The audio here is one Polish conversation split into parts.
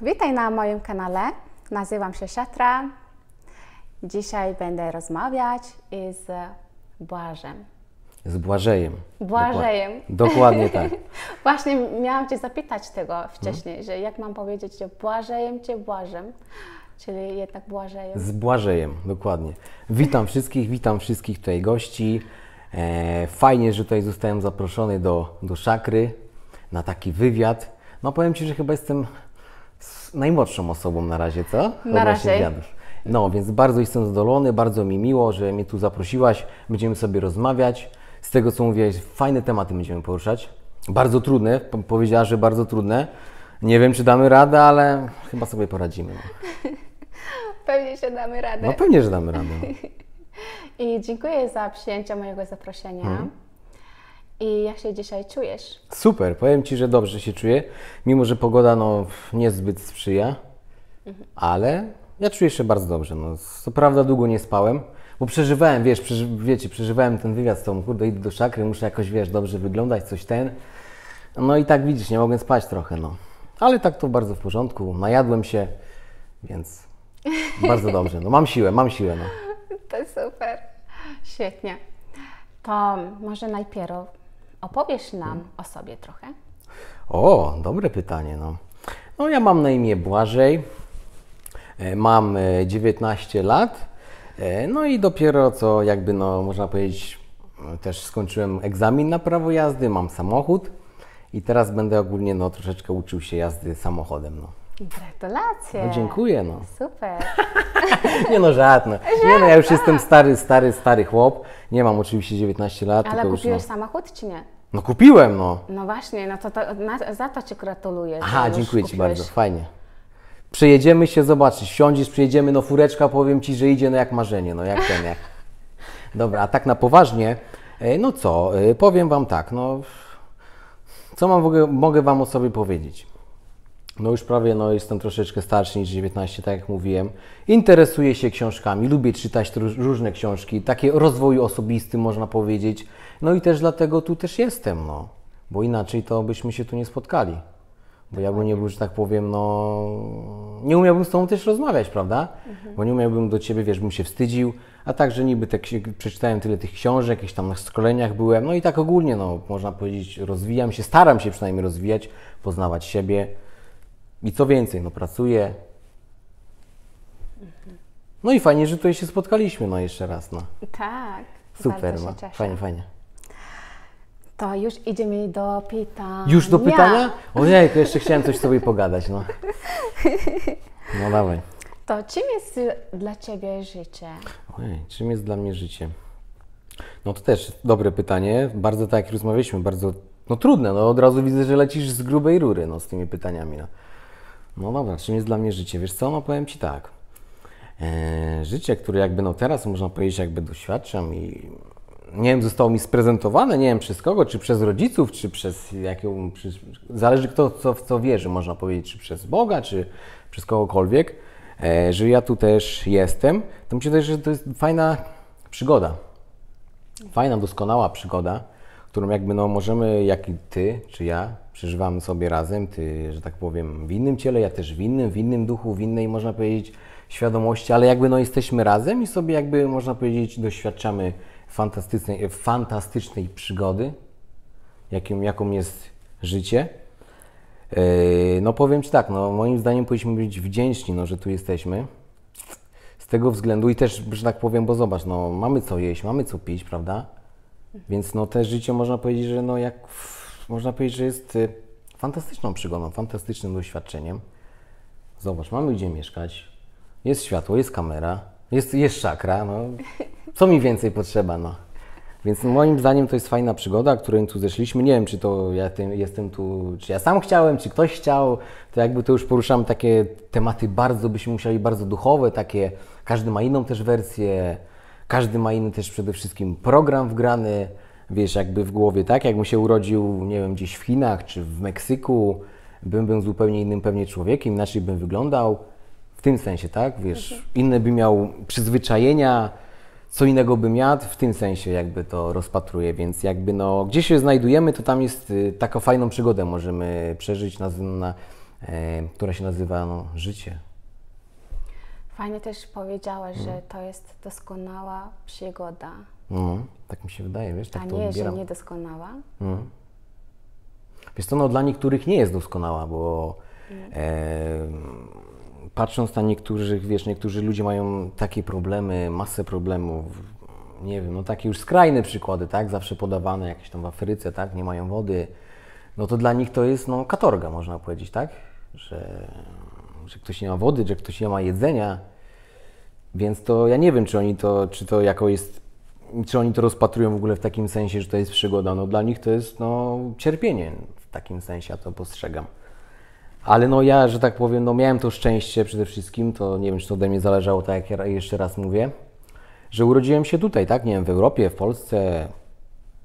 Witaj na moim kanale. Nazywam się Siatra. Dzisiaj będę rozmawiać z Błażem. Z Błażejem. Błażejem. Dokładnie, Dokładnie tak. Właśnie miałam Cię zapytać tego mhm. wcześniej, hmm? że jak mam powiedzieć Błażejem czy Błażem. Czyli jednak Błażejem. Z Błażejem, dokładnie. Witam wszystkich, witam wszystkich tutaj gości. E, fajnie, że tutaj zostałem zaproszony do, do szakry na taki wywiad. No powiem Ci, że chyba jestem najmłodszą osobą na razie, co? Na razie. No, więc bardzo jestem zadowolony, bardzo mi miło, że mnie tu zaprosiłaś. Będziemy sobie rozmawiać. Z tego, co mówiłeś, fajne tematy będziemy poruszać. Bardzo trudne, powiedziała, że bardzo trudne. Nie wiem, czy damy radę, ale chyba sobie poradzimy. No. Pewnie się damy radę. No pewnie, że damy radę. I dziękuję za przyjęcie mojego zaproszenia. Hmm. I jak się dzisiaj czujesz? Super, powiem Ci, że dobrze się czuję, mimo że pogoda no, niezbyt sprzyja, mhm. ale ja czuję się bardzo dobrze. No, co prawda długo nie spałem, bo przeżywałem, wiesz, przeży, wiecie, przeżywałem ten wywiad z tą, kurde, idę do szakry, muszę jakoś, wiesz, dobrze wyglądać, coś ten. No i tak widzisz, nie mogłem spać trochę, no. Ale tak to bardzo w porządku, najadłem się, więc bardzo dobrze. No mam siłę, mam siłę. No. To super. Świetnie. To może najpierw opowiesz nam hmm. o sobie trochę? O, dobre pytanie. No. no ja mam na imię Błażej. E, mam 19 e, lat. E, no i dopiero co jakby no można powiedzieć też skończyłem egzamin na prawo jazdy, mam samochód i teraz będę ogólnie no troszeczkę uczył się jazdy samochodem. No. Gratulacje. No dziękuję, no. Super. nie no, żadne. Nie no, ja już jestem stary, stary, stary chłop. Nie mam oczywiście 19 lat. Ale kupiłeś już, no... samochód czy nie? No kupiłem, no. No właśnie, no to, to na, za to Ci gratuluję. Aha, dziękuję Ci bardzo, fajnie. Przejedziemy się, zobaczyć. siądzisz, przejedziemy, no fureczka, powiem Ci, że idzie no jak marzenie, no jak ten, jak. Dobra, a tak na poważnie, e, no co, e, powiem Wam tak, no... Co mam w ogóle, mogę Wam o sobie powiedzieć? no już prawie no, jestem troszeczkę starszy niż 19, tak jak mówiłem. Interesuję się książkami, lubię czytać różne książki, takie rozwoju osobisty można powiedzieć. No i też dlatego tu też jestem, no. Bo inaczej to byśmy się tu nie spotkali. Bo ja bym nie był, że tak powiem, no... Nie umiałbym z Tobą też rozmawiać, prawda? Mhm. Bo nie umiałbym do Ciebie, wiesz, bym się wstydził. A także niby te, przeczytałem tyle tych książek, jakieś tam na szkoleniach byłem. No i tak ogólnie, no, można powiedzieć, rozwijam się, staram się przynajmniej rozwijać, poznawać siebie i co więcej, no pracuje. No i fajnie, że tutaj się spotkaliśmy, no jeszcze raz, no. Tak. Super, no. Fajnie, fajnie. To już idziemy do pytania. Już do pytania? O nie, to jeszcze chciałem coś sobie pogadać, no. No dawaj. To czym jest dla Ciebie życie? Ojej, czym jest dla mnie życie? No to też dobre pytanie. Bardzo tak jak rozmawialiśmy, bardzo no trudne. No od razu widzę, że lecisz z grubej rury no, z tymi pytaniami. No. No dobra, czym jest dla mnie życie? Wiesz co, no powiem Ci tak. Eee, życie, które jakby no teraz można powiedzieć jakby doświadczam i nie wiem, zostało mi sprezentowane, nie wiem przez kogo, czy przez rodziców, czy przez jaką, czy, zależy kto co, w co wierzy, można powiedzieć, czy przez Boga, czy przez kogokolwiek, e, że ja tu też jestem, to myślę też, że to jest fajna przygoda. Fajna, doskonała przygoda, którą jakby no możemy, jak i Ty, czy ja, przeżywamy sobie razem, ty, że tak powiem, w innym ciele, ja też w innym, w innym duchu, w innej, można powiedzieć, świadomości, ale jakby no jesteśmy razem i sobie jakby, można powiedzieć, doświadczamy fantastycznej, fantastycznej przygody, jakim, jaką jest życie. Yy, no powiem Ci tak, no moim zdaniem powinniśmy być wdzięczni, no, że tu jesteśmy. Z tego względu i też, że tak powiem, bo zobacz, no mamy co jeść, mamy co pić, prawda? Więc no te życie można powiedzieć, że no jak w można powiedzieć, że jest y, fantastyczną przygodą, fantastycznym doświadczeniem. Zobacz, mamy gdzie mieszkać, jest światło, jest kamera, jest, jest szakra, no. co mi więcej potrzeba, no. Więc moim zdaniem to jest fajna przygoda, którą tu zeszliśmy. Nie wiem, czy to ja tym, jestem tu, czy ja sam chciałem, czy ktoś chciał. To jakby to już poruszam takie tematy bardzo, byśmy musieli bardzo duchowe, takie każdy ma inną też wersję, każdy ma inny też przede wszystkim program wgrany wiesz, jakby w głowie, tak? Jakbym się urodził, nie wiem, gdzieś w Chinach czy w Meksyku, bym był zupełnie innym pewnie człowiekiem, inaczej bym wyglądał. W tym sensie, tak? Wiesz, mhm. inne by miał przyzwyczajenia, co innego bym jadł, w tym sensie jakby to rozpatruję, więc jakby no, gdzie się znajdujemy, to tam jest y, taką fajną przygodę możemy przeżyć, na, y, która się nazywa no, życie. Fajnie też powiedziałaś, mm. że mhm. to jest doskonała przygoda. Mm tak mi się wydaje, wiesz, tak A to nie, że niedoskonała? Więc mhm. Wiesz no dla niektórych nie jest doskonała, bo e, patrząc na niektórych, wiesz, niektórzy ludzie mają takie problemy, masę problemów, nie wiem, no takie już skrajne przykłady, tak, zawsze podawane jakieś tam w Afryce, tak, nie mają wody, no to dla nich to jest, no, katorga, można powiedzieć, tak, że, że ktoś nie ma wody, że ktoś nie ma jedzenia, więc to ja nie wiem, czy oni to, czy to jako jest czy oni to rozpatrują w ogóle w takim sensie, że to jest przygoda? No dla nich to jest no, cierpienie w takim sensie, ja to postrzegam. Ale no ja, że tak powiem, no miałem to szczęście przede wszystkim, to nie wiem, czy to ode mnie zależało, tak jak ja jeszcze raz mówię, że urodziłem się tutaj, tak? Nie wiem, w Europie, w Polsce,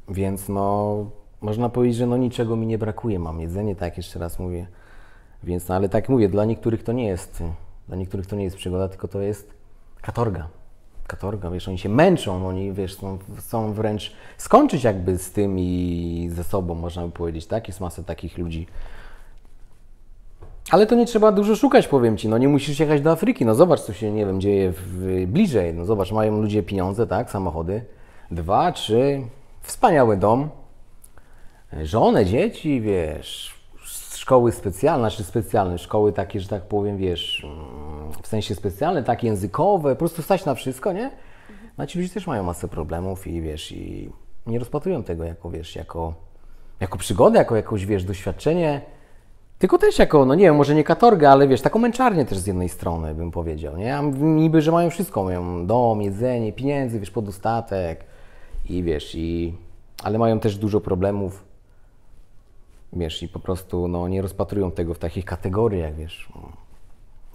więc no można powiedzieć, że no niczego mi nie brakuje, mam jedzenie, tak jeszcze raz mówię. Więc no ale tak mówię, dla niektórych to nie jest, dla niektórych to nie jest przygoda, tylko to jest katorga katorga, wiesz, oni się męczą, oni, wiesz, są, są wręcz skończyć jakby z tym i ze sobą, można by powiedzieć, tak? Jest masa takich ludzi. Ale to nie trzeba dużo szukać, powiem Ci, no nie musisz jechać do Afryki, no zobacz, co się, nie wiem, dzieje w, bliżej, no zobacz, mają ludzie pieniądze, tak, samochody, dwa, trzy, wspaniały dom, żonę, dzieci, wiesz, szkoły specjalne, czy znaczy specjalne, szkoły takie, że tak powiem, wiesz, mm, w sensie specjalne, takie językowe, po prostu stać na wszystko, nie? No ci ludzie też mają masę problemów i wiesz, i nie rozpatrują tego jako, wiesz, jako, jako przygodę, jako jakąś, wiesz, doświadczenie, tylko też jako, no nie wiem, może nie katorgę, ale wiesz, taką męczarnię też z jednej strony bym powiedział, nie? A niby, że mają wszystko, mają dom, jedzenie, pieniędzy, wiesz, podostatek i wiesz, i... Ale mają też dużo problemów Wiesz, i po prostu no, nie rozpatrują tego w takich kategoriach, wiesz. No.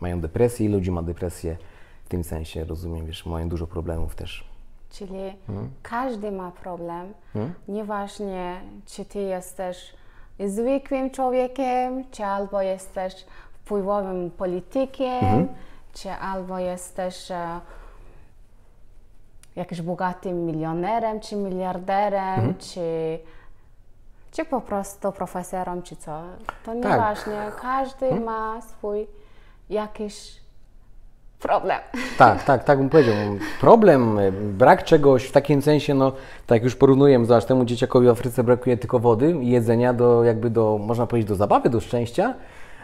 Mają depresję i ludzi ma depresję w tym sensie, rozumiem, wiesz, mają dużo problemów też. Czyli hmm? każdy ma problem, hmm? nieważnie czy ty jesteś zwykłym człowiekiem, czy albo jesteś wpływowym politykiem, hmm? czy albo jesteś e, jakimś bogatym milionerem, czy miliarderem, mhm. czy czy po prostu profesorom, czy co. To tak. nieważne. Tak. Każdy hmm? ma swój jakiś problem. Tak, tak, tak bym powiedział. Problem, brak czegoś w takim sensie, no tak już porównuję, zobacz, temu dzieciakowi w Afryce brakuje tylko wody i jedzenia do jakby do, można powiedzieć, do zabawy, do szczęścia.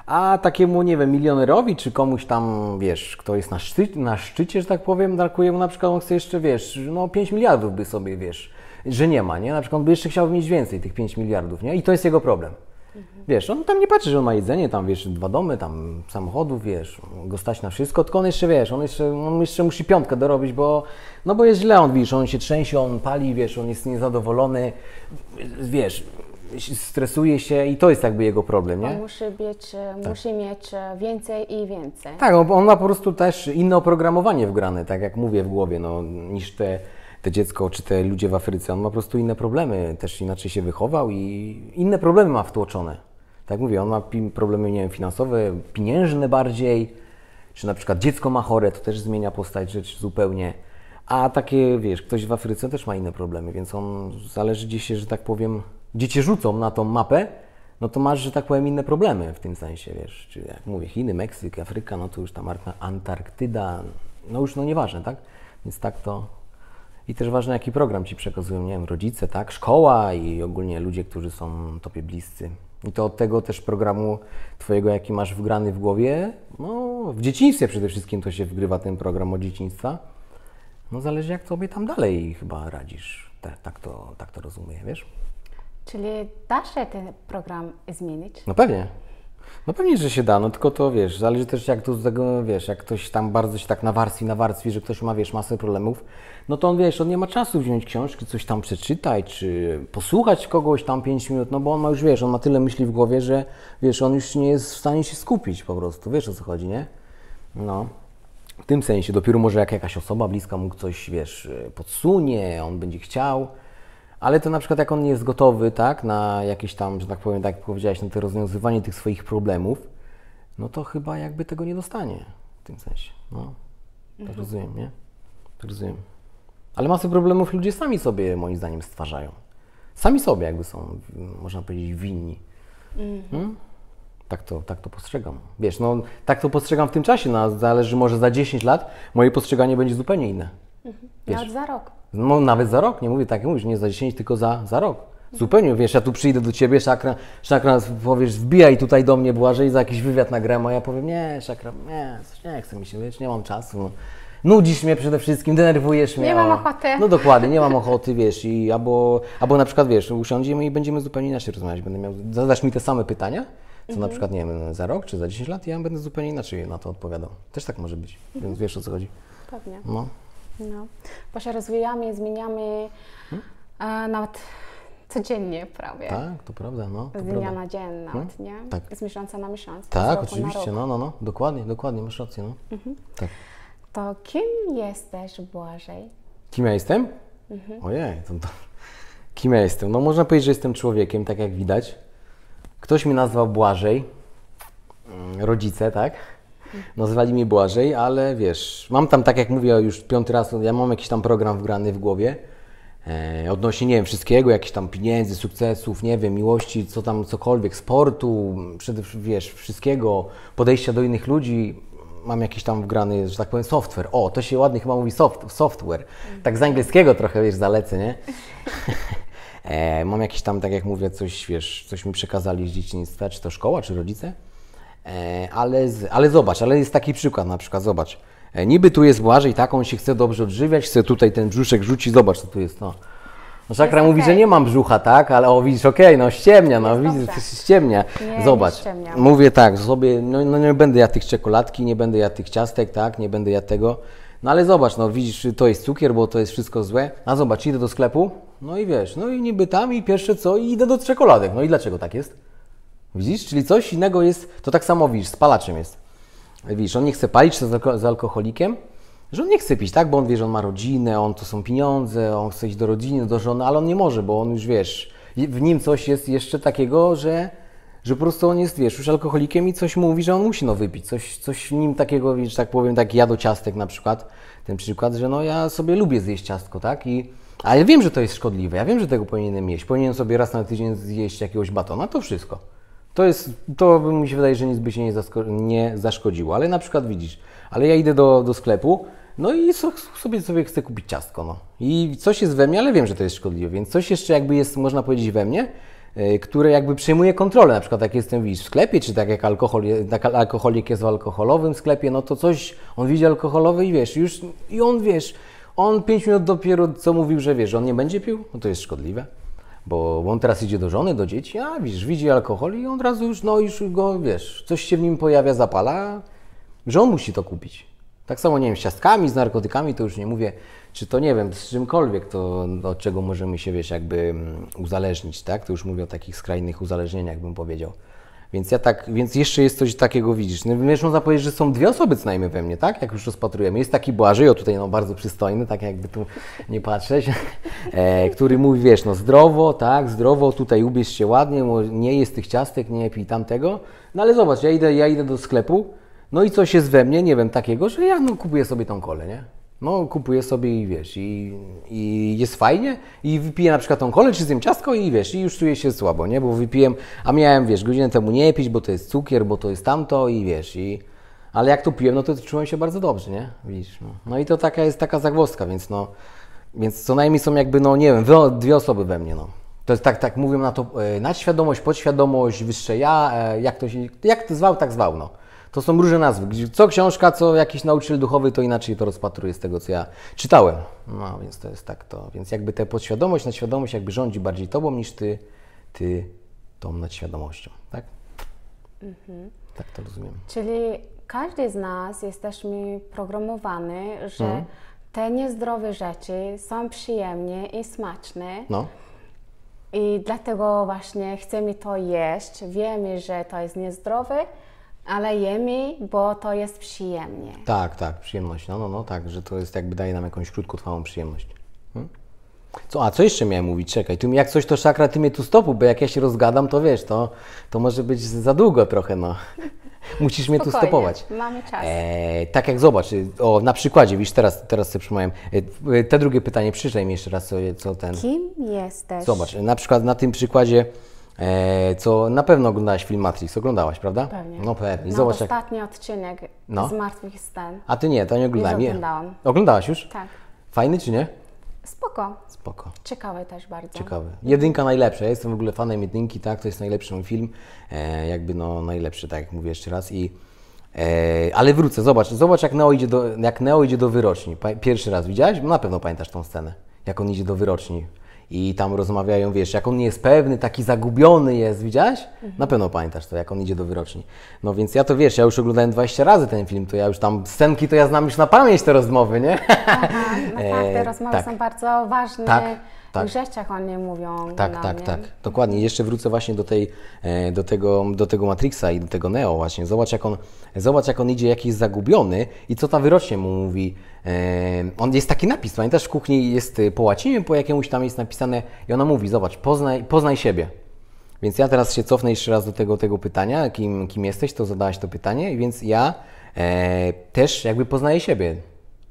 A takiemu, nie wiem, milionerowi, czy komuś tam, wiesz, kto jest na, szczy na szczycie, że tak powiem, brakuje mu na przykład, on chce jeszcze, wiesz, no 5 miliardów by sobie, wiesz, że nie ma, nie? Na przykład on by jeszcze chciał mieć więcej tych 5 miliardów, nie? I to jest jego problem. Mhm. Wiesz, on tam nie patrzy, że on ma jedzenie, tam wiesz, dwa domy, tam samochodów, wiesz, go stać na wszystko, tylko on jeszcze, wiesz, on jeszcze, on jeszcze musi piątkę dorobić, bo, no bo jest źle, on, wiesz, on się trzęsie, on pali, wiesz, on jest niezadowolony, wiesz, stresuje się i to jest jakby jego problem, nie? On musi, być, e, tak. musi mieć e, więcej i więcej. Tak, on, on ma po prostu też inne oprogramowanie wgrane, tak jak mówię w głowie, no, niż te te dziecko czy te ludzie w Afryce, on ma po prostu inne problemy, też inaczej się wychował i inne problemy ma wtłoczone. Tak jak mówię, on ma problemy nie wiem, finansowe, pieniężne bardziej, czy na przykład dziecko ma chore, to też zmienia postać rzecz zupełnie. A takie, wiesz, ktoś w Afryce też ma inne problemy, więc on zależy gdzie się, że tak powiem, gdzie cię rzucą na tą mapę, no to masz, że tak powiem, inne problemy w tym sensie, wiesz, czy jak mówię, Chiny, Meksyk, Afryka, no to już tam Antarktyda, no już no nieważne, tak? Więc tak to i też ważne, jaki program ci przekazują, nie wiem, rodzice, tak, szkoła i ogólnie ludzie, którzy są tobie bliscy. I to od tego też programu twojego, jaki masz wgrany w głowie, no w dzieciństwie przede wszystkim to się wgrywa ten program od dzieciństwa. No zależy, jak tobie tam dalej chyba radzisz. Tak, tak, to, tak to rozumiem, wiesz? Czyli da się ten program zmienić? No pewnie. No pewnie, że się da, no tylko to wiesz, zależy też jak to z tego, wiesz, jak ktoś tam bardzo się tak nawarstwi, nawarstwi, że ktoś ma, wiesz, masę problemów, no to on, wiesz, on nie ma czasu wziąć książki, coś tam przeczytać, czy posłuchać kogoś tam 5 minut, no bo on ma już, wiesz, on ma tyle myśli w głowie, że, wiesz, on już nie jest w stanie się skupić po prostu, wiesz o co chodzi, nie? No. W tym sensie, dopiero może jak jakaś osoba bliska mu coś, wiesz, podsunie, on będzie chciał, ale to na przykład jak on nie jest gotowy, tak, na jakieś tam, że tak powiem, tak jak powiedziałeś, na to rozwiązywanie tych swoich problemów, no to chyba jakby tego nie dostanie w tym sensie, no. Tak mhm. rozumiem, nie? Tak rozumiem. Ale masę problemów ludzie sami sobie, moim zdaniem, stwarzają. Sami sobie jakby są, można powiedzieć, winni. Mhm. Hmm? Tak to, tak to postrzegam. Wiesz, no tak to postrzegam w tym czasie, no, zależy może za 10 lat moje postrzeganie będzie zupełnie inne. Mhm. Nawet za rok. No, nawet za rok, nie mówię tak, mówisz, nie za 10, tylko za, za rok. Zupełnie, wiesz, ja tu przyjdę do ciebie, szakra, szakra, powiesz, wbijaj tutaj do mnie Błażej za jakiś wywiad nagram, a ja powiem, nie, szakra, nie, coś nie chcę mi się, wiesz, nie mam czasu. No. Nudzisz mnie przede wszystkim, denerwujesz mnie. Nie mam ochoty. No dokładnie, nie mam ochoty, wiesz, i albo, albo na przykład, wiesz, usiądziemy i będziemy zupełnie inaczej rozmawiać, będę miał, zadasz mi te same pytania, co mhm. na przykład, nie wiem, za rok czy za 10 lat, ja będę zupełnie inaczej na to odpowiadał. Też tak może być, więc wiesz o co chodzi. Pewnie. No. No, bo się rozwijamy, zmieniamy hmm? E, nawet codziennie prawie. Tak, to prawda, no. To Z dnia prawda. na dzień nawet, hmm? nie? Tak. Z miesiąca na miesiąc. Tak, oczywiście, no, no, no. Dokładnie, dokładnie, masz rację, no. Mhm. Tak. To kim jesteś, Błażej? Kim ja jestem? Mhm. Ojej, to, to... Kim ja jestem? No można powiedzieć, że jestem człowiekiem, tak jak widać. Ktoś mi nazwał Błażej. Mm, rodzice, tak? Nazywali mnie Błażej, ale wiesz, mam tam, tak jak mówię już piąty raz, ja mam jakiś tam program wgrany w głowie e, odnośnie, nie wiem, wszystkiego, jakichś tam pieniędzy, sukcesów, nie wiem, miłości, co tam, cokolwiek, sportu, przede wiesz, wszystkiego, podejścia do innych ludzi, mam jakiś tam wgrany, że tak powiem, software. O, to się ładnie chyba mówi soft, software. Tak z angielskiego trochę, wiesz, zalecę, nie? e, mam jakiś tam, tak jak mówię, coś, wiesz, coś mi przekazali z dzieciństwa, czy to szkoła, czy rodzice. E, ale, ale zobacz, ale jest taki przykład, na przykład zobacz. E, niby tu jest Błażej, tak, on się chce dobrze odżywiać, chce tutaj ten brzuszek rzucić, zobacz, co tu jest, no. No Szakra mówi, okay. że nie mam brzucha, tak, ale o widzisz, okej, okay, no ściemnia, no widzisz, ściemnia. Nie, zobacz, nie ściemnia. mówię tak sobie, no, no, nie będę ja tych czekoladki, nie będę ja tych ciastek, tak, nie będę ja tego. No ale zobacz, no widzisz, to jest cukier, bo to jest wszystko złe. A zobacz, idę do sklepu, no i wiesz, no i niby tam i pierwsze co, i idę do czekoladek. No i dlaczego tak jest? Widzisz? Czyli coś innego jest, to tak samo widzisz, z palaczem jest. Widzisz, on nie chce palić to z alkoholikiem, że on nie chce pić, tak? Bo on wie, że on ma rodzinę, on to są pieniądze, on chce iść do rodziny, do żony, ale on nie może, bo on już wiesz, w nim coś jest jeszcze takiego, że, że po prostu on jest, wiesz, już alkoholikiem i coś mówi, że on musi no wypić. Coś, coś w nim takiego, że tak powiem, tak ja ciastek na przykład, ten przykład, że no ja sobie lubię zjeść ciastko, tak? I, ale ja wiem, że to jest szkodliwe, ja wiem, że tego powinienem jeść. Powinienem sobie raz na tydzień zjeść jakiegoś batona, to wszystko. To jest, to mi się wydaje, że nic by się nie, nie zaszkodziło, ale na przykład widzisz, ale ja idę do, do sklepu, no i so, sobie, sobie chcę kupić ciastko, no. I coś jest we mnie, ale wiem, że to jest szkodliwe, więc coś jeszcze jakby jest, można powiedzieć, we mnie, e, które jakby przejmuje kontrolę, na przykład jak jestem, widzisz, w sklepie, czy tak jak alkohol, tak alkoholik jest w alkoholowym sklepie, no to coś, on widzi alkoholowy i wiesz, już, i on, wiesz, on 5 minut dopiero co mówił, że wiesz, że on nie będzie pił, no to jest szkodliwe. Bo on teraz idzie do żony, do dzieci, a widzisz, widzi alkohol i on od razu już, no już go, wiesz, coś się w nim pojawia, zapala, że on musi to kupić. Tak samo, nie wiem, z ciastkami, z narkotykami, to już nie mówię, czy to, nie wiem, z czymkolwiek, to od czego możemy się, wiesz, jakby mm, uzależnić, tak? To już mówię o takich skrajnych uzależnieniach, bym powiedział. Więc ja tak, więc jeszcze jest coś takiego, widzisz. No, wiesz, można powiedzieć, że są dwie osoby co najmniej we mnie, tak? Jak już rozpatrujemy. Jest taki Błażej, o tutaj no, bardzo przystojny, tak jakby tu nie patrzeć, e, który mówi, wiesz, no zdrowo, tak, zdrowo, tutaj ubierz się ładnie, nie jest tych ciastek, nie pij tamtego. No ale zobacz, ja idę, ja idę do sklepu, no i coś jest we mnie, nie wiem, takiego, że ja no, kupuję sobie tą kolę, nie? No, kupuję sobie i wiesz, i, i jest fajnie, i wypiję na przykład tą kolę, czy zjem ciastko i wiesz, i już czuję się słabo, nie? Bo wypiłem, a miałem, wiesz, godzinę temu nie pić, bo to jest cukier, bo to jest tamto i wiesz, i... Ale jak to piłem, no to czułem się bardzo dobrze, nie? Widzisz, no. no i to taka jest taka zagwozdka, więc no... Więc co najmniej są jakby, no nie wiem, dwie osoby we mnie, no. To jest tak, tak mówią na to, e, nadświadomość, podświadomość, wyższe ja, e, jak to się, jak to zwał, tak zwał, no. To są różne nazwy. Co książka, co jakiś nauczyciel duchowy, to inaczej to rozpatruje z tego, co ja czytałem. No, więc to jest tak to. Więc jakby ta podświadomość, nadświadomość jakby rządzi bardziej tobą niż ty, ty tą nadświadomością, tak? Mhm. Tak to rozumiem. Czyli każdy z nas jesteśmy programowany, że mhm. te niezdrowe rzeczy są przyjemne i smaczne. No. I dlatego właśnie chcemy to jeść, wiemy, że to jest niezdrowe, ale jemy, bo to jest przyjemnie. Tak, tak, przyjemność. No, no, no, tak, że to jest jakby daje nam jakąś krótkotrwałą przyjemność. Hmm? Co, a co jeszcze miałem mówić? Czekaj, tu, jak coś to szakra, ty mnie tu stopu, bo jak ja się rozgadam, to wiesz, to, to może być za długo trochę, no. Musisz mnie Spokojnie, tu stopować. Mamy czas. E, tak jak zobacz, y, o, na przykładzie, widzisz, teraz, teraz sobie przypomniałem. Y, y, te drugie pytanie, przyjrzyj mi jeszcze raz, co, co ten. Kim jesteś? Zobacz, na przykład na tym przykładzie E, co na pewno oglądałaś film Matrix, oglądałaś, prawda? Pewnie. No pewnie. Zobacz, no, ostatni jak... odcinek no. z Martwych Stan. A ty nie, to nie oglądałam. Już oglądałam. Oglądałaś już? Tak. Fajny czy nie? Spoko. Spoko. Ciekawy też bardzo. Ciekawy. Jedynka najlepsza. Ja jestem w ogóle fanem jedynki, tak, to jest najlepszy mój film. E, jakby no najlepszy, tak jak mówię jeszcze raz. I, e, ale wrócę, zobacz, zobacz jak Neo idzie do, jak Neo idzie do wyroczni. Pa, pierwszy raz widziałaś? Na pewno pamiętasz tą scenę, jak on idzie do wyroczni i tam rozmawiają, wiesz, jak on nie jest pewny, taki zagubiony jest, widziałaś? Mhm. Na pewno pamiętasz to, jak on idzie do wyroczni. No więc ja to, wiesz, ja już oglądałem 20 razy ten film, to ja już tam, scenki to ja znam już na pamięć te rozmowy, nie? Aha, no tak, te e, rozmowy e, tak. są bardzo ważne. Tak tak. rzeczach oni mówią. Tak, tak, mnie. tak. Dokładnie. Jeszcze wrócę właśnie do, tej, e, do, tego, do tego Matrixa i do tego Neo właśnie. Zobacz jak, on, zobacz, jak on idzie jakiś zagubiony i co ta wyrocznie mu mówi. E, on jest taki napis, pamiętasz, w kuchni jest e, po łacinie, po jakiemuś tam jest napisane i ona mówi, zobacz, poznaj, poznaj siebie. Więc ja teraz się cofnę jeszcze raz do tego, tego pytania, kim, kim jesteś, to zadałaś to pytanie, więc ja e, też jakby poznaję siebie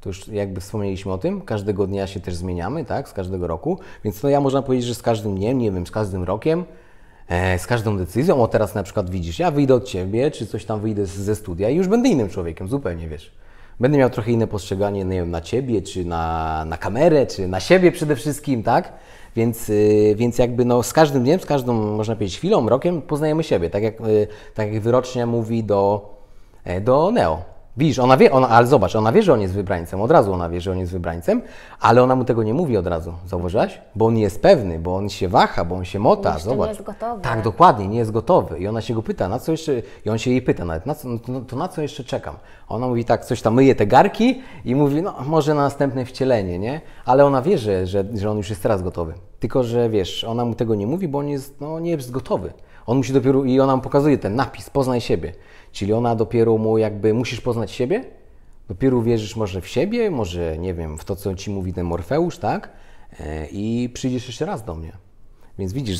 to już jakby wspomnieliśmy o tym, każdego dnia się też zmieniamy, tak, z każdego roku, więc no ja można powiedzieć, że z każdym dniem, nie wiem, z każdym rokiem, e, z każdą decyzją, o teraz na przykład widzisz, ja wyjdę od Ciebie, czy coś tam wyjdę ze studia i już będę innym człowiekiem, zupełnie, wiesz. Będę miał trochę inne postrzeganie, nie wiem, na Ciebie, czy na, na kamerę, czy na siebie przede wszystkim, tak, więc, y, więc jakby no, z każdym dniem, z każdą, można powiedzieć, chwilą, rokiem poznajemy siebie, tak jak, yy, tak jak wyrocznie mówi do, e, do Neo, Widzisz, ona wie, ona, ale zobacz, ona wie, że on jest wybrańcem, od razu ona wie, że on jest wybrańcem, ale ona mu tego nie mówi od razu, zauważyłaś? Bo on nie jest pewny, bo on się waha, bo on się mota, Jeszcze zobacz. nie jest gotowy. Tak, dokładnie, nie jest gotowy i ona się go pyta, na co jeszcze, i on się jej pyta nawet, na co, no, to na co jeszcze czekam? Ona mówi tak, coś tam myje te garki i mówi, no może na następne wcielenie, nie? Ale ona wie, że, że, że on już jest teraz gotowy, tylko że wiesz, ona mu tego nie mówi, bo on jest, no nie jest gotowy. On musi dopiero, i ona mu pokazuje ten napis, poznaj siebie. Czyli ona dopiero mu jakby musisz poznać siebie, dopiero wierzysz może w siebie, może nie wiem, w to, co ci mówi ten Morfeusz, tak? E, I przyjdziesz jeszcze raz do mnie. Więc widzisz,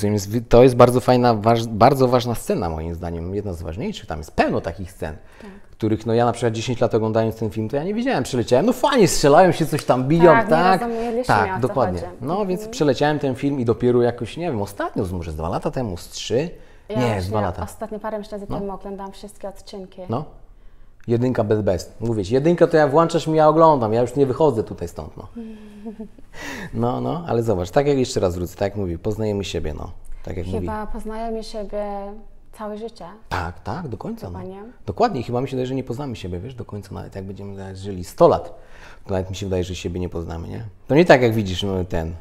to jest bardzo fajna, bardzo ważna scena moim zdaniem, jedna z ważniejszych. Tam jest pełno takich scen, tak. których no ja na przykład 10 lat oglądając ten film, to ja nie widziałem. przeleciałem, no fajnie strzelają się, coś tam biją, tak? Tak, tak dokładnie. No więc mhm. przeleciałem ten film i dopiero jakoś, nie wiem, ostatnio, może z dwa lata temu, z trzy, ja nie, dwa lata. Ostatnie parę miesięcy no. temu oglądałam wszystkie odcinki. No. Jedynka bez best. Mówię ci, to ja włączasz mi, ja oglądam, ja już nie wychodzę tutaj stąd, no. No, no, ale zobacz, tak jak jeszcze raz wrócę, tak jak mówię, poznajemy siebie, no. Tak jak Chyba mówi. poznajemy siebie całe życie. Tak, tak, do końca. Chyba, no. Dokładnie, chyba mi się wydaje, że nie poznamy siebie, wiesz, do końca, nawet jak będziemy żyli 100 lat, to nawet mi się wydaje, że siebie nie poznamy, nie? To nie tak jak widzisz, no, ten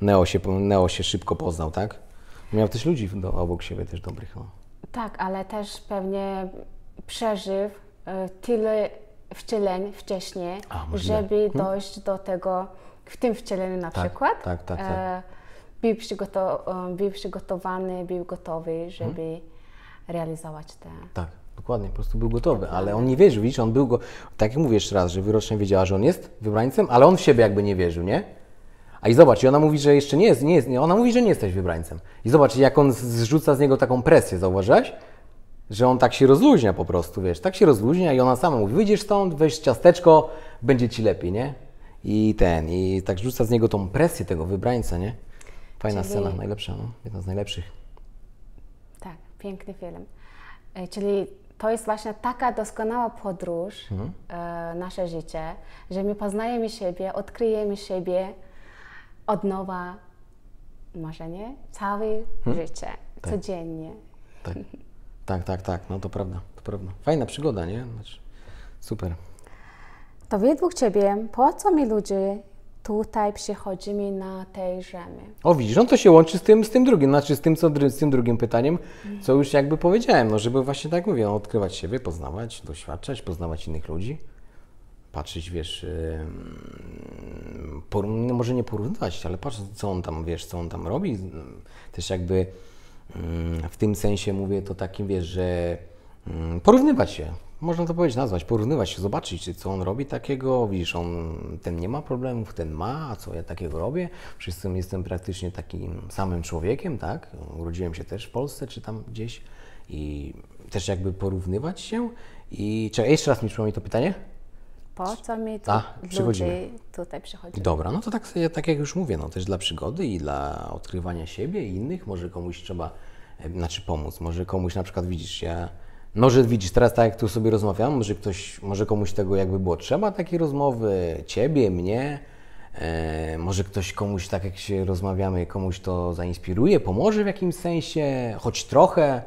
Neo się, Neo się szybko poznał, tak? Miał też ludzi do, obok siebie też dobrych. No. Tak, ale też pewnie przeżył e, tyle wcieleń wcześniej, A, żeby hmm? dojść do tego w tym wcieleniu na tak, przykład. Tak, tak, e, tak. E, był, był, przygotowany, był gotowy, żeby hmm? realizować te. Tak, dokładnie, po prostu był gotowy, ale on nie wierzył, widzisz, on był go, tak jak mówię jeszcze raz, że wyrocznie wiedziała, że on jest wybrańcem, ale on w siebie jakby nie wierzył, nie? A i zobacz, i ona mówi, że jeszcze nie jest, nie jest, nie, ona mówi, że nie jesteś wybrańcem. I zobacz, jak on zrzuca z niego taką presję, zauważyłeś? Że on tak się rozluźnia po prostu, wiesz, tak się rozluźnia i ona sama mówi, wyjdziesz stąd, weź ciasteczko, będzie ci lepiej, nie? I ten, i tak rzuca z niego tą presję tego wybrańca, nie? Fajna Czyli... scena, najlepsza, no, jedna z najlepszych. Tak, piękny film. E, czyli to jest właśnie taka doskonała podróż, mhm. E, nasze życie, że my poznajemy siebie, odkryjemy siebie, od nowa, może nie, całe hmm? życie, tak. codziennie. Tak. tak, tak, tak, no to prawda, to prawda. Fajna przygoda, nie? Znaczy, super. To według Ciebie, po co mi ludzie tutaj przychodzimy na tej rzemy? O widzisz, no to się łączy z tym, z tym drugim, znaczy z tym, co, z tym drugim pytaniem, mm. co już jakby powiedziałem, no żeby właśnie tak mówię, odkrywać siebie, poznawać, doświadczać, poznawać innych ludzi patrzeć, wiesz, może nie porównywać, ale patrz, co on tam, wiesz, co on tam robi. Też jakby w tym sensie mówię to takim, wiesz, że porównywać się, można to powiedzieć, nazwać, porównywać się, zobaczyć, co on robi takiego, widzisz, on, ten nie ma problemów, ten ma, a co ja takiego robię, wszyscy jestem praktycznie takim samym człowiekiem, tak, urodziłem się też w Polsce, czy tam gdzieś i też jakby porównywać się i, czy jeszcze raz mi przypomnij to pytanie? po co mi tu A, tutaj przychodzi? Dobra, no to tak, tak jak już mówię, no też dla przygody i dla odkrywania siebie i innych, może komuś trzeba, e, znaczy pomóc, może komuś na przykład widzisz, ja może no, widzisz, teraz tak jak tu sobie rozmawiam, może ktoś, może komuś tego jakby było trzeba takiej rozmowy, ciebie, mnie, e, może ktoś komuś, tak jak się rozmawiamy, komuś to zainspiruje, pomoże w jakimś sensie, choć trochę,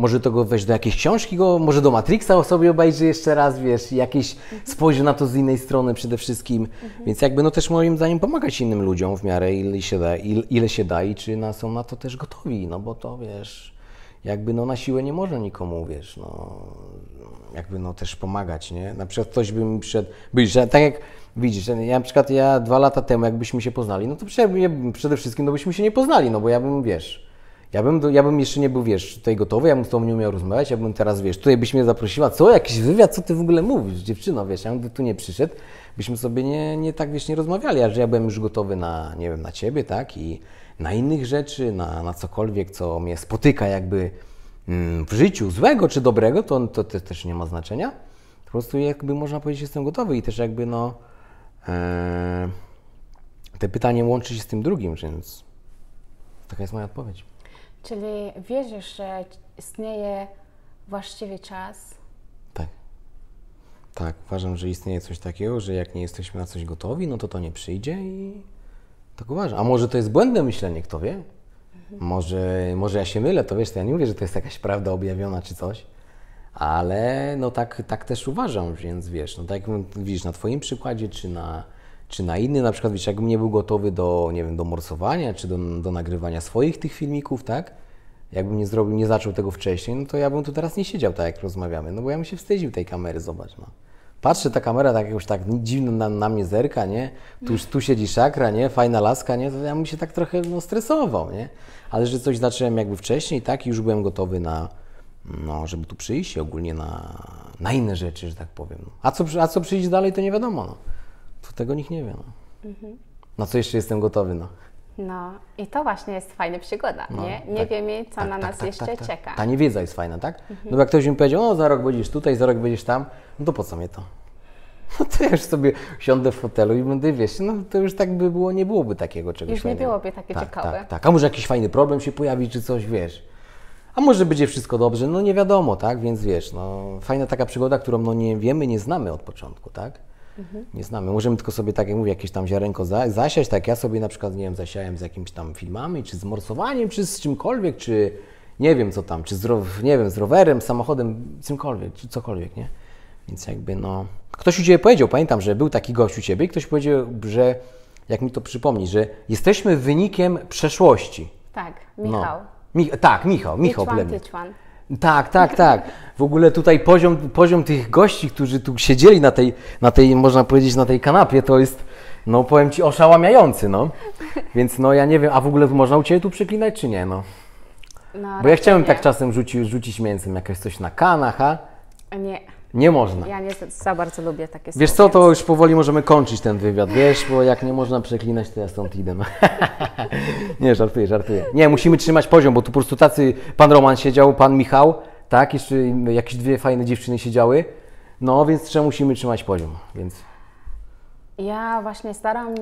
może to go weź do jakiejś książki, go, może do Matrixa o sobie obejrzy jeszcze raz, wiesz, jakiś mhm. spojrzy na to z innej strony przede wszystkim. Mhm. Więc jakby no też moim zdaniem pomagać innym ludziom w miarę ile się da, ile, ile się da i czy na, są na to też gotowi, no bo to wiesz, jakby no na siłę nie można nikomu, wiesz, no jakby no też pomagać, nie? Na przykład ktoś by mi przyszedł, że tak jak widzisz, ja na przykład ja dwa lata temu, jakbyśmy się poznali, no to przede wszystkim no byśmy się nie poznali, no bo ja bym, wiesz, ja bym, ja bym jeszcze nie był, wiesz, tutaj gotowy, ja bym z tobą nie umiał rozmawiać, ja bym teraz, wiesz, tutaj byś mnie zaprosiła, co, jakiś wywiad, co ty w ogóle mówisz, dziewczyno, wiesz, ja bym tu nie przyszedł, byśmy sobie nie, nie tak, wiesz, nie rozmawiali, a że ja byłem już gotowy na, nie wiem, na ciebie, tak, i na innych rzeczy, na, na cokolwiek, co mnie spotyka jakby mm, w życiu, złego czy dobrego, to, to, to też nie ma znaczenia. Po prostu jakby można powiedzieć, jestem gotowy i też jakby, no, e, te pytanie łączy się z tym drugim, więc taka jest moja odpowiedź. Czyli wierzysz, że istnieje właściwy czas? Tak. Tak, uważam, że istnieje coś takiego, że jak nie jesteśmy na coś gotowi, no to to nie przyjdzie i tak uważam. A może to jest błędne myślenie, kto wie? Mhm. Może, może ja się mylę, to wiesz, to ja nie mówię, że to jest jakaś prawda objawiona czy coś, ale no tak, tak też uważam, więc wiesz, no tak jak widzisz na Twoim przykładzie, czy na czy na inny, na przykład, wiesz, jakbym nie był gotowy do, nie wiem, do morsowania, czy do, do nagrywania swoich tych filmików, tak? Jakbym nie zrobił, nie zaczął tego wcześniej, no to ja bym tu teraz nie siedział tak, jak rozmawiamy, no bo ja bym się wstydził tej kamery, zobacz, no. Patrzę, ta kamera tak jakoś tak dziwno na, na mnie zerka, nie? Tu, tu siedzi szakra, nie? Fajna laska, nie? To ja bym się tak trochę, no, stresował, nie? Ale że coś zacząłem jakby wcześniej, tak? I już byłem gotowy na, no, żeby tu przyjść i ogólnie na, na inne rzeczy, że tak powiem. A co, a co przyjść dalej, to nie wiadomo, no to tego nikt nie wie. No. Mhm. Na co jeszcze jestem gotowy, no. No i to właśnie jest fajna przygoda, no, nie? Nie tak, wiemy, co tak, na tak, nas tak, jeszcze tak, tak. czeka. Ta niewiedza jest fajna, tak? Mhm. No bo jak ktoś mi powiedział, o za rok będziesz tutaj, za rok będziesz tam, no to po co mnie to? No to ja już sobie siądę w fotelu i będę, wiesz, no to już tak by było, nie byłoby takiego czegoś Już nie fajnego. byłoby takie tak, ciekawe. Tak, tak, a może jakiś fajny problem się pojawi, czy coś, wiesz. A może będzie wszystko dobrze, no nie wiadomo, tak? Więc wiesz, no fajna taka przygoda, którą no nie wiemy, nie znamy od początku, tak? Mhm. Nie znamy. Możemy tylko sobie, tak jak mówię, jakieś tam ziarenko za, zasiać, tak ja sobie na przykład, nie wiem, zasiałem z jakimiś tam filmami, czy z morsowaniem, czy z czymkolwiek, czy nie wiem co tam, czy z, nie wiem, z rowerem, samochodem, czymkolwiek, czy cokolwiek, nie? Więc jakby no... Ktoś u Ciebie powiedział, pamiętam, że był taki gość u Ciebie i ktoś powiedział, że, jak mi to przypomni, że jesteśmy wynikiem przeszłości. Tak, Michał. No. Mi tak, Michał, Michał Pieczwan, tak, tak, tak. W ogóle tutaj poziom, poziom tych gości, którzy tu siedzieli na tej, na tej, można powiedzieć, na tej kanapie, to jest, no powiem Ci, oszałamiający, no. Więc no ja nie wiem, a w ogóle można u Ciebie tu przeklinać, czy nie, no? no Bo ja chciałem tak nie. tak czasem rzuci, rzucić mięsem, jakaś coś na kanach, a? Nie. Nie można. Ja niestety za bardzo lubię takie Wiesz co, to już powoli możemy kończyć ten wywiad, wiesz, bo jak nie można przeklinać, to ja stąd idę. nie, żartuję, żartuję. Nie, musimy trzymać poziom, bo tu po prostu tacy, pan Roman siedział, pan Michał, tak, jeszcze jakieś dwie fajne dziewczyny siedziały, no więc trzeba, musimy trzymać poziom, więc... Ja właśnie staram,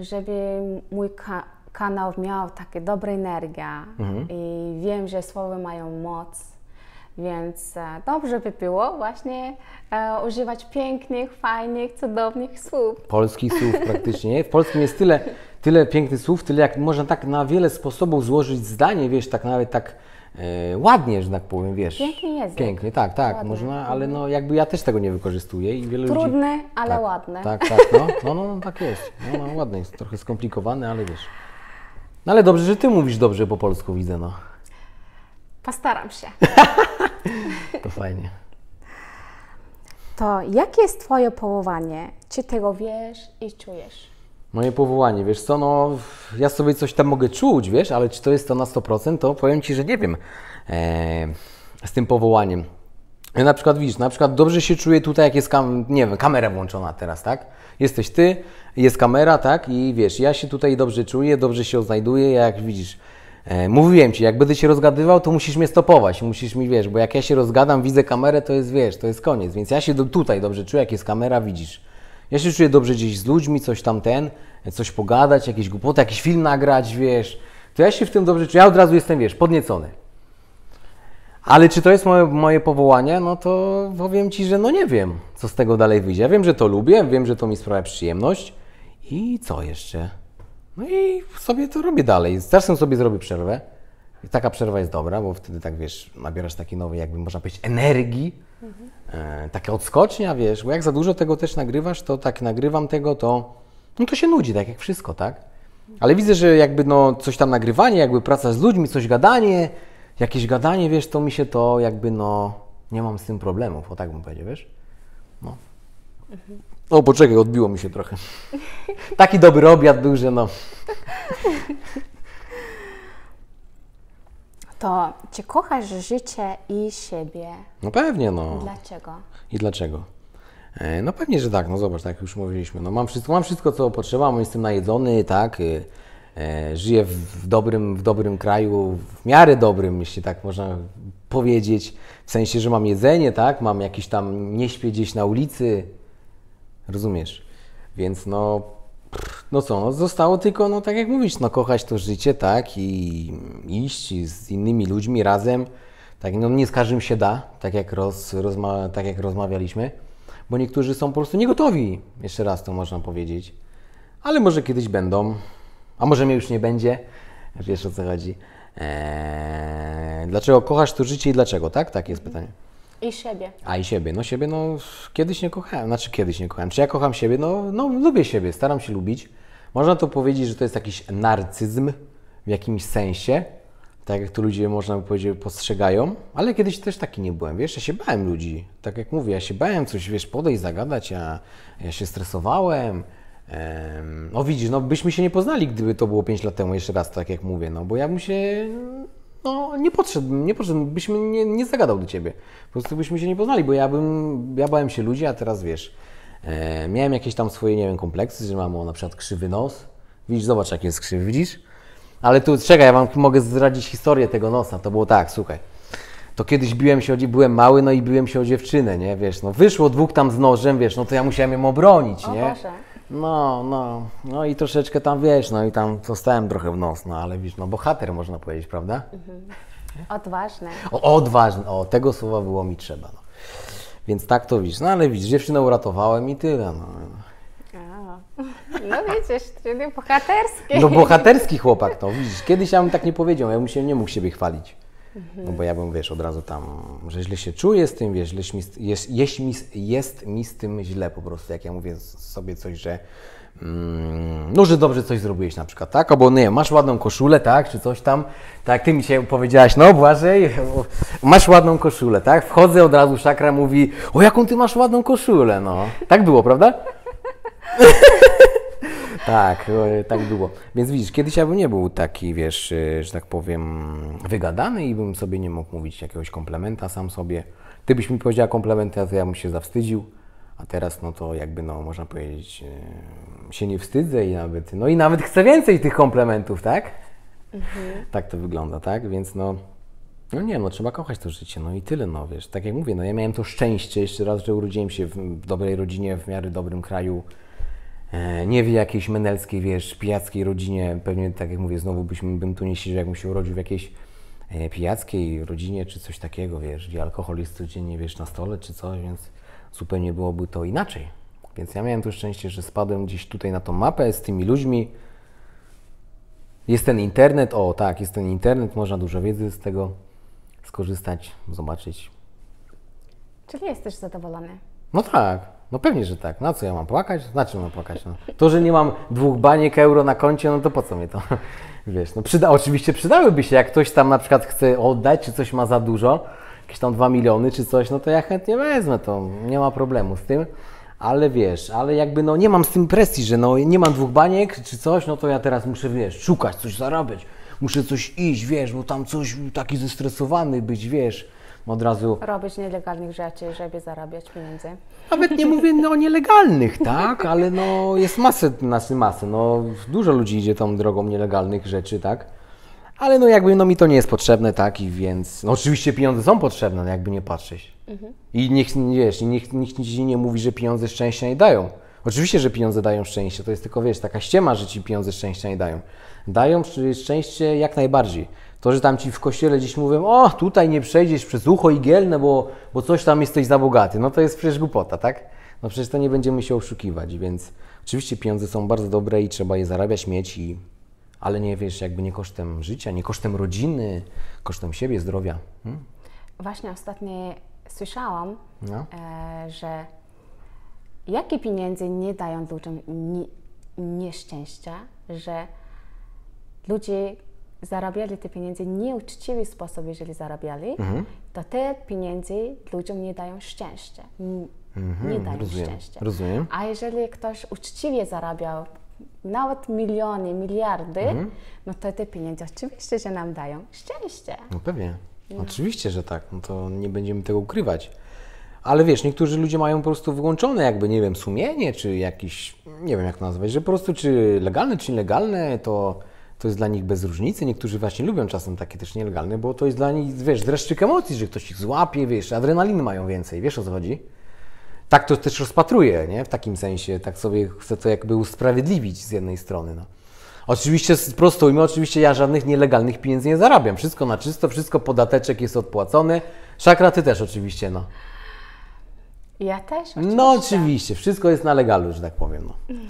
żeby mój ka kanał miał takie dobre energia mhm. i wiem, że słowa mają moc więc e, dobrze by było właśnie e, używać pięknych, fajnych, cudownych słów. Polskich słów praktycznie. W polskim jest tyle, tyle pięknych słów, tyle jak można tak na wiele sposobów złożyć zdanie, wiesz, tak nawet tak e, ładnie, że tak powiem, wiesz. Piękny jest. Piękny, tak, tak, można, ale no jakby ja też tego nie wykorzystuję i wielu Trudny, ludzi... ale tak, Tak, tak, no, no, no, no tak jest. No, no, jest, trochę skomplikowane, ale wiesz. No ale dobrze, że ty mówisz dobrze po polsku, widzę, no. Postaram się. to fajnie. To jakie jest Twoje powołanie? Czy tego wiesz i czujesz? Moje powołanie, wiesz co, no ja sobie coś tam mogę czuć, wiesz, ale czy to jest to na 100%, to powiem Ci, że nie wiem eee, z tym powołaniem. Ja na przykład, widzisz, na przykład dobrze się czuję tutaj, jak jest, kam nie wiem, kamera włączona teraz, tak? Jesteś Ty, jest kamera, tak? I wiesz, ja się tutaj dobrze czuję, dobrze się odnajduję, jak widzisz, E, mówiłem ci, jak będę się rozgadywał, to musisz mnie stopować, musisz mi, wiesz, bo jak ja się rozgadam, widzę kamerę, to jest, wiesz, to jest koniec. Więc ja się do, tutaj dobrze czuję, jak jest kamera, widzisz. Ja się czuję dobrze gdzieś z ludźmi, coś tam ten, e, coś pogadać, jakieś głupoty, jakiś film nagrać, wiesz. To ja się w tym dobrze czuję, ja od razu jestem, wiesz, podniecony. Ale czy to jest moje, moje powołanie? No to powiem Ci, że no nie wiem, co z tego dalej wyjdzie. Ja wiem, że to lubię, wiem, że to mi sprawia przyjemność. I co jeszcze? No i sobie to robię dalej. Zresztą sobie zrobię przerwę. I taka przerwa jest dobra, bo wtedy tak wiesz, nabierasz taki nowy, jakby można powiedzieć, energii. Mhm. E, taka odskocznia, wiesz, bo jak za dużo tego też nagrywasz, to tak nagrywam tego, to no to się nudzi, tak jak wszystko, tak? Ale widzę, że jakby no coś tam nagrywanie, jakby praca z ludźmi, coś gadanie, jakieś gadanie, wiesz, to mi się to jakby no nie mam z tym problemów, o tak bym powiedział, wiesz? No. Mhm. O, poczekaj, odbiło mi się trochę. Taki dobry obiad był, że no. To czy kochasz życie i siebie? No pewnie, no. Dlaczego? I dlaczego? E, no pewnie, że tak, no zobacz, tak jak już mówiliśmy, no mam wszystko, mam wszystko co potrzeba, jestem najedzony, tak, e, e, żyję w, dobrym, w dobrym kraju, w miarę dobrym, jeśli tak można powiedzieć, w sensie, że mam jedzenie, tak, mam jakiś tam, nie śpię gdzieś na ulicy, Rozumiesz? Więc no, no co, no zostało tylko, no tak jak mówisz, no kochać to życie, tak, i iść z innymi ludźmi razem, tak, no nie z każdym się da, tak jak, roz, rozma, tak jak rozmawialiśmy, bo niektórzy są po prostu niegotowi, jeszcze raz to można powiedzieć, ale może kiedyś będą, a może mnie już nie będzie, wiesz o co chodzi. Eee, dlaczego kochasz to życie i dlaczego, tak? Tak jest pytanie. I siebie. A i siebie. No siebie, no kiedyś nie kochałem, znaczy kiedyś nie kochałem. Czy ja kocham siebie? No, no lubię siebie, staram się lubić. Można to powiedzieć, że to jest jakiś narcyzm w jakimś sensie, tak jak to ludzie, można by powiedzieć, postrzegają, ale kiedyś też taki nie byłem, wiesz, ja się bałem ludzi, tak jak mówię, ja się bałem coś, wiesz, podejść, zagadać, ja, ja się stresowałem, no widzisz, no byśmy się nie poznali, gdyby to było 5 lat temu, jeszcze raz tak jak mówię, no bo ja bym się no nie podszedł, nie podszedł, byśmy nie, nie zagadał do ciebie. Po prostu byśmy się nie poznali, bo ja bym, ja bałem się ludzi, a teraz wiesz, e, miałem jakieś tam swoje, nie wiem, kompleksy, że mam o, na przykład krzywy nos. Widzisz, zobacz jak jest krzywy, widzisz? Ale tu, czekaj, ja Wam mogę zdradzić historię tego nosa. To było tak, słuchaj. To kiedyś biłem się o, byłem mały, no i biłem się o dziewczynę, nie, wiesz, no wyszło dwóch tam z nożem, wiesz, no to ja musiałem ją obronić, o nie? No, no, no i troszeczkę tam wiesz, no i tam zostałem trochę w nos, no ale wiesz, no bohater można powiedzieć, prawda? Mhm. Odważny. O, odważny, o, tego słowa było mi trzeba. No. Więc tak to widzisz, no ale widzisz, dziewczynę uratowałem i tyle. No. A, no widzisz, czyli bohaterski. No bohaterski chłopak to, no. widzisz, kiedyś ja bym tak nie powiedział, ja bym się nie mógł siebie chwalić. No bo ja bym, wiesz, od razu tam, że źle się czuję z tym, wiesz, mi, jest, jest, mi, jest mi z tym źle po prostu, jak ja mówię sobie coś, że mm, no, że dobrze coś zrobiłeś na przykład, tak? Albo nie, masz ładną koszulę, tak? Czy coś tam, tak? Ty mi się powiedziałaś, no Błażej, masz ładną koszulę, tak? Wchodzę od razu, szakra mówi, o jaką ty masz ładną koszulę, no. Tak było, prawda? Tak, e, tak było. Więc widzisz, kiedyś ja bym nie był taki, wiesz, e, że tak powiem, wygadany i bym sobie nie mógł mówić jakiegoś komplementa sam sobie. Ty byś mi powiedziała komplementy, a to ja bym się zawstydził. A teraz, no to jakby, no, można powiedzieć, e, się nie wstydzę i nawet, no i nawet chcę więcej tych komplementów, tak? Mhm. Tak to wygląda, tak? Więc no, no nie, no trzeba kochać to życie, no i tyle, no wiesz. Tak jak mówię, no ja miałem to szczęście, jeszcze raz, że urodziłem się w dobrej rodzinie, w miarę dobrym kraju, E, nie w jakiejś menelskiej, wiesz, pijackiej rodzinie, pewnie tak jak mówię, znowu byśmy, bym tu nie siedział, jakbym się urodził w jakiejś e, pijackiej rodzinie czy coś takiego, wiesz, gdzie alkohol jest codziennie, wiesz, na stole czy coś, więc zupełnie byłoby to inaczej. Więc ja miałem to szczęście, że spadłem gdzieś tutaj na tą mapę z tymi ludźmi. Jest ten internet, o tak, jest ten internet, można dużo wiedzy z tego skorzystać, zobaczyć. Czyli jesteś zadowolony? No tak, no pewnie, że tak. Na co ja mam płakać? Na czym mam płakać? No. To, że nie mam dwóch baniek euro na koncie, no to po co mi to? Wiesz, no przyda, oczywiście przydałyby się, jak ktoś tam na przykład chce oddać, czy coś ma za dużo, jakieś tam dwa miliony czy coś, no to ja chętnie wezmę to, nie ma problemu z tym. Ale wiesz, ale jakby no nie mam z tym presji, że no nie mam dwóch baniek czy coś, no to ja teraz muszę, wiesz, szukać, coś zarabiać, muszę coś iść, wiesz, bo tam coś taki zestresowany być, wiesz od razu... Robić nielegalnych rzeczy, żeby zarabiać pieniądze. Nawet nie mówię no, o nielegalnych, tak, ale no, jest masę, znaczy masę, no, dużo ludzi idzie tą drogą nielegalnych rzeczy, tak. Ale no jakby no mi to nie jest potrzebne, tak, i więc... No oczywiście pieniądze są potrzebne, no, jakby nie patrzeć. Mhm. I niech, wiesz, niech, nikt ci nie mówi, że pieniądze szczęścia nie dają. Oczywiście, że pieniądze dają szczęście, to jest tylko, wiesz, taka ściema, że ci pieniądze szczęścia nie dają. Dają szczęście jak najbardziej. To, że tam ci w kościele gdzieś mówią, o tutaj nie przejdziesz przez ucho igielne, bo, bo coś tam jesteś za bogaty, no to jest przecież głupota, tak? No przecież to nie będziemy się oszukiwać, więc oczywiście pieniądze są bardzo dobre i trzeba je zarabiać, mieć, i, ale nie wiesz, jakby nie kosztem życia, nie kosztem rodziny, kosztem siebie, zdrowia. Hmm? Właśnie ostatnio słyszałam, no. e, że jakie pieniądze nie dają ludziom ni nieszczęścia, że ludzie zarabiali te pieniądze nieuczciwy sposób, jeżeli zarabiali, mhm. to te pieniądze ludziom nie dają szczęścia. Mhm, nie dają rozumiem, szczęścia. Rozumiem. A jeżeli ktoś uczciwie zarabiał nawet miliony, miliardy, mhm. no to te pieniądze oczywiście, że nam dają szczęście. No pewnie. No. Oczywiście, że tak. No to nie będziemy tego ukrywać. Ale wiesz, niektórzy ludzie mają po prostu wyłączone jakby, nie wiem, sumienie, czy jakiś, nie wiem jak nazwać, że po prostu czy legalne, czy nielegalne, to to jest dla nich bez różnicy. Niektórzy właśnie lubią czasem takie też nielegalne, bo to jest dla nich, wiesz, dreszczyk emocji, że ktoś ich złapie, wiesz, adrenaliny mają więcej, wiesz o co chodzi? Tak to też rozpatruję, nie? W takim sensie, tak sobie chcę to jakby usprawiedliwić z jednej strony, no. Oczywiście, sprostujmy, oczywiście ja żadnych nielegalnych pieniędzy nie zarabiam. Wszystko na czysto, wszystko podateczek jest odpłacony. Szakra, ty też oczywiście, no. Ja też no, oczywiście. No oczywiście, wszystko jest na legalu, że tak powiem, no. Mm.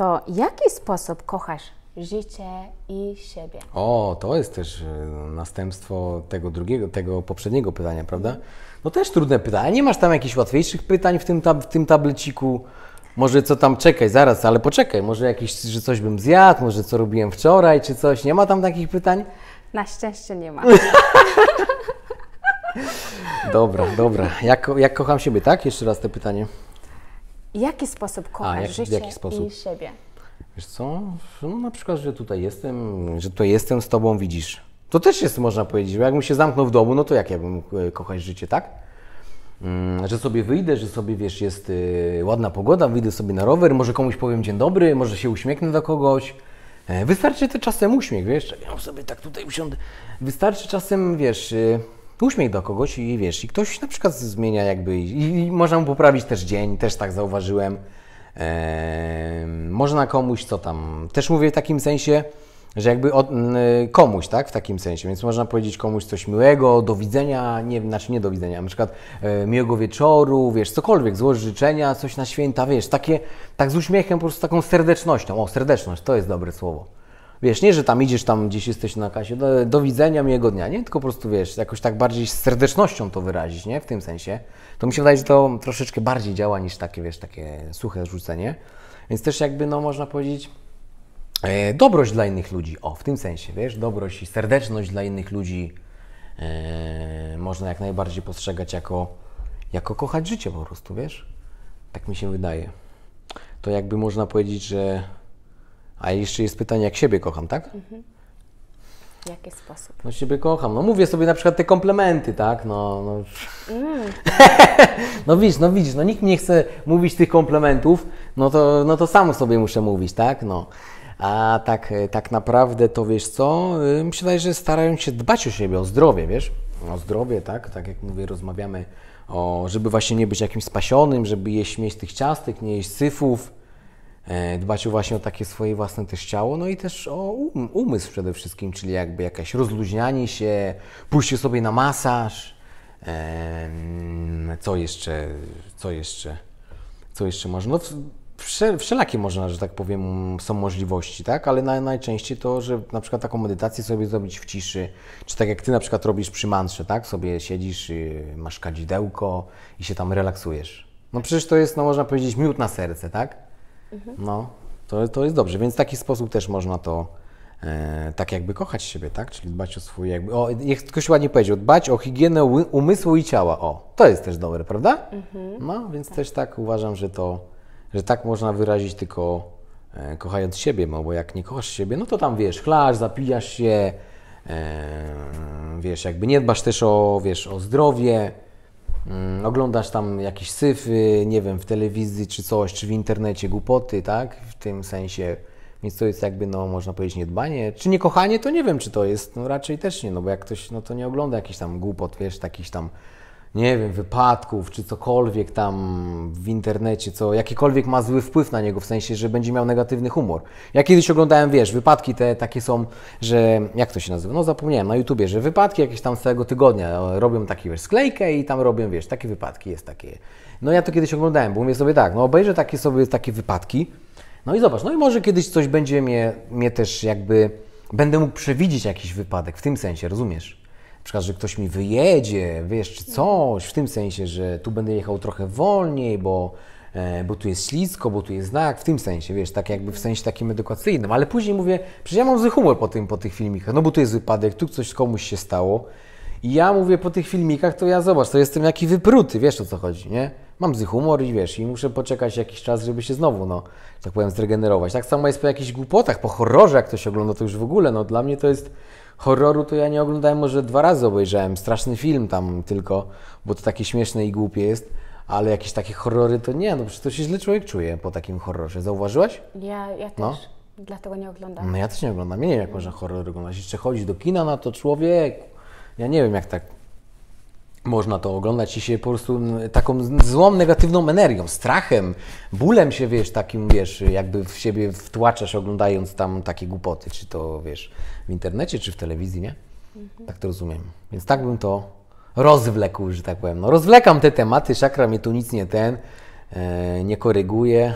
to jaki sposób kochasz życie i siebie? O, to jest też e, następstwo tego drugiego, tego poprzedniego pytania, prawda? No też trudne pytanie. Nie masz tam jakichś łatwiejszych pytań w tym, tab w tym tableciku? Może co tam, czekaj, zaraz, ale poczekaj, może jakieś, że coś bym zjadł, może co robiłem wczoraj, czy coś. Nie ma tam takich pytań? Na szczęście nie ma. dobra, dobra. Jak, jak kocham siebie, tak? Jeszcze raz to pytanie jaki sposób kochasz jak, życie i siebie? Wiesz co, no na przykład, że tutaj jestem, że tutaj jestem z tobą, widzisz. To też jest, można powiedzieć, bo jakbym się zamknął w domu, no to jak ja bym e, kochać życie, tak? Mm, że sobie wyjdę, że sobie, wiesz, jest e, ładna pogoda, wyjdę sobie na rower, może komuś powiem dzień dobry, może się uśmiechnę do kogoś. E, wystarczy te czasem uśmiech, wiesz, ja sobie tak tutaj usiądę. Wystarczy czasem, wiesz uśmiech do kogoś i wiesz, i ktoś na przykład zmienia jakby i, i można mu poprawić też dzień, też tak zauważyłem. Eee, można komuś, co tam, też mówię w takim sensie, że jakby od, komuś, tak, w takim sensie, więc można powiedzieć komuś coś miłego, do widzenia, nie, znaczy nie do widzenia, na przykład e, miłego wieczoru, wiesz, cokolwiek, złożyć życzenia, coś na święta, wiesz, takie, tak z uśmiechem, po prostu taką serdecznością, o, serdeczność, to jest dobre słowo Wiesz, nie, że tam idziesz, tam gdzieś jesteś na kasie, do, do, widzenia, miłego dnia, nie? Tylko po prostu, wiesz, jakoś tak bardziej z serdecznością to wyrazić, nie? W tym sensie. To mi się wydaje, że to troszeczkę bardziej działa niż takie, wiesz, takie suche rzucenie. Więc też jakby, no, można powiedzieć, e, dobrość dla innych ludzi. O, w tym sensie, wiesz, dobrość i serdeczność dla innych ludzi e, można jak najbardziej postrzegać jako, jako kochać życie po prostu, wiesz? Tak mi się wydaje. To jakby można powiedzieć, że a jeszcze jest pytanie, jak siebie kocham, tak? Mhm. W jaki sposób? No siebie kocham. No mówię sobie na przykład te komplementy, tak? No, no. Mm. no widzisz, no widzisz, no nikt nie chce mówić tych komplementów, no to, no to samo sobie muszę mówić, tak? No. A tak, tak naprawdę to wiesz co, y, Myślę, że starają się dbać o siebie, o zdrowie, wiesz? O zdrowie, tak? Tak jak mówię, rozmawiamy o, żeby właśnie nie być jakimś spasionym, żeby jeść mieć tych ciastek, nie jeść syfów, E, dbać właśnie o takie swoje własne też ciało, no i też o um, umysł przede wszystkim, czyli jakby jakieś rozluźnianie się, pójście sobie na masaż, co jeszcze, co jeszcze, co jeszcze można, no wszelakie można, że tak powiem, są możliwości, tak, ale na, najczęściej to, że na przykład taką medytację sobie zrobić w ciszy, czy tak jak Ty na przykład robisz przy mantrze, tak, sobie siedzisz, y, masz kadzidełko i się tam relaksujesz. No przecież to jest, no można powiedzieć, miód na serce, tak? Mhm. No, to, to jest dobrze, więc w taki sposób też można to e, tak jakby kochać siebie, tak? Czyli dbać o swój jakby, o, jak ktoś ładnie powiedział, dbać o higienę umysłu i ciała, o, to jest też dobre, prawda? Mhm. No, więc tak. też tak uważam, że to, że tak można wyrazić tylko e, kochając siebie, no bo jak nie kochasz siebie, no to tam wiesz, chlasz, zapijasz się, e, wiesz, jakby nie dbasz też o, wiesz, o zdrowie, Mm, oglądasz tam jakieś syfy, nie wiem, w telewizji czy coś, czy w internecie głupoty, tak? W tym sensie, więc to jest jakby, no, można powiedzieć niedbanie. Czy niekochanie, to nie wiem, czy to jest, no raczej też nie, no bo jak ktoś, no to nie ogląda jakichś tam głupot, wiesz, takich tam nie wiem, wypadków czy cokolwiek tam w internecie, co jakikolwiek ma zły wpływ na niego, w sensie, że będzie miał negatywny humor. Ja kiedyś oglądałem, wiesz, wypadki te takie są, że jak to się nazywa? No zapomniałem, na YouTubie, że wypadki jakieś tam z całego tygodnia robią takie, wiesz, sklejkę i tam robią, wiesz, takie wypadki, jest takie. No ja to kiedyś oglądałem, bo mówię sobie tak, no obejrzę takie sobie takie wypadki, no i zobacz, no i może kiedyś coś będzie mnie, mnie też jakby, będę mógł przewidzieć jakiś wypadek, w tym sensie, rozumiesz? przykład, że ktoś mi wyjedzie, wiesz, czy coś, w tym sensie, że tu będę jechał trochę wolniej, bo, e, bo tu jest ślisko, bo tu jest znak, w tym sensie, wiesz, tak jakby w mhm. sensie takim edukacyjnym, ale później mówię, przecież ja mam zły humor po, tym, po tych filmikach, no bo tu jest wypadek, tu coś komuś się stało i ja mówię po tych filmikach, to ja zobacz, to jestem jaki wypruty, wiesz o co chodzi, nie? mam zły humor i wiesz, i muszę poczekać jakiś czas, żeby się znowu, no, tak powiem, zregenerować. Tak samo jest po jakichś głupotach, po horrorze, jak ktoś ogląda, to już w ogóle, no, dla mnie to jest horroru to ja nie oglądałem, może dwa razy obejrzałem, straszny film tam tylko, bo to takie śmieszne i głupie jest, ale jakieś takie horrory to nie, no przecież to się źle człowiek czuje po takim horrorze, zauważyłaś? Ja, ja no. też. No. Dlatego nie oglądam. No ja też nie oglądam. Ja nie wiem, jak można horror oglądać. Jeszcze chodzić do kina na to człowiek. Ja nie wiem, jak tak można to oglądać i się po prostu mm, taką złą, negatywną energią, strachem, bólem się, wiesz, takim, wiesz, jakby w siebie wtłaczasz, oglądając tam takie głupoty, czy to, wiesz, w internecie, czy w telewizji, nie? Mhm. Tak to rozumiem. Więc tak bym to rozwlekł, że tak powiem. No, rozwlekam te tematy, szakra mnie tu nic nie ten, e, nie koryguje.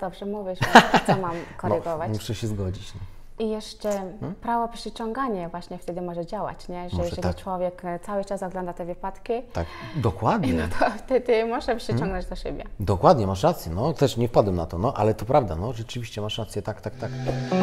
dobrze mówisz, co mam korygować? Bo no, muszę się zgodzić. No. I jeszcze hmm? prawo przyciągania właśnie wtedy może działać, nie? że może jeżeli tak. człowiek e, cały czas ogląda te wypadki, tak, dokładnie. No to wtedy może przyciągnąć hmm? do siebie. Dokładnie, masz rację, no też nie wpadłem na to, no ale to prawda, no rzeczywiście masz rację, tak, tak, tak.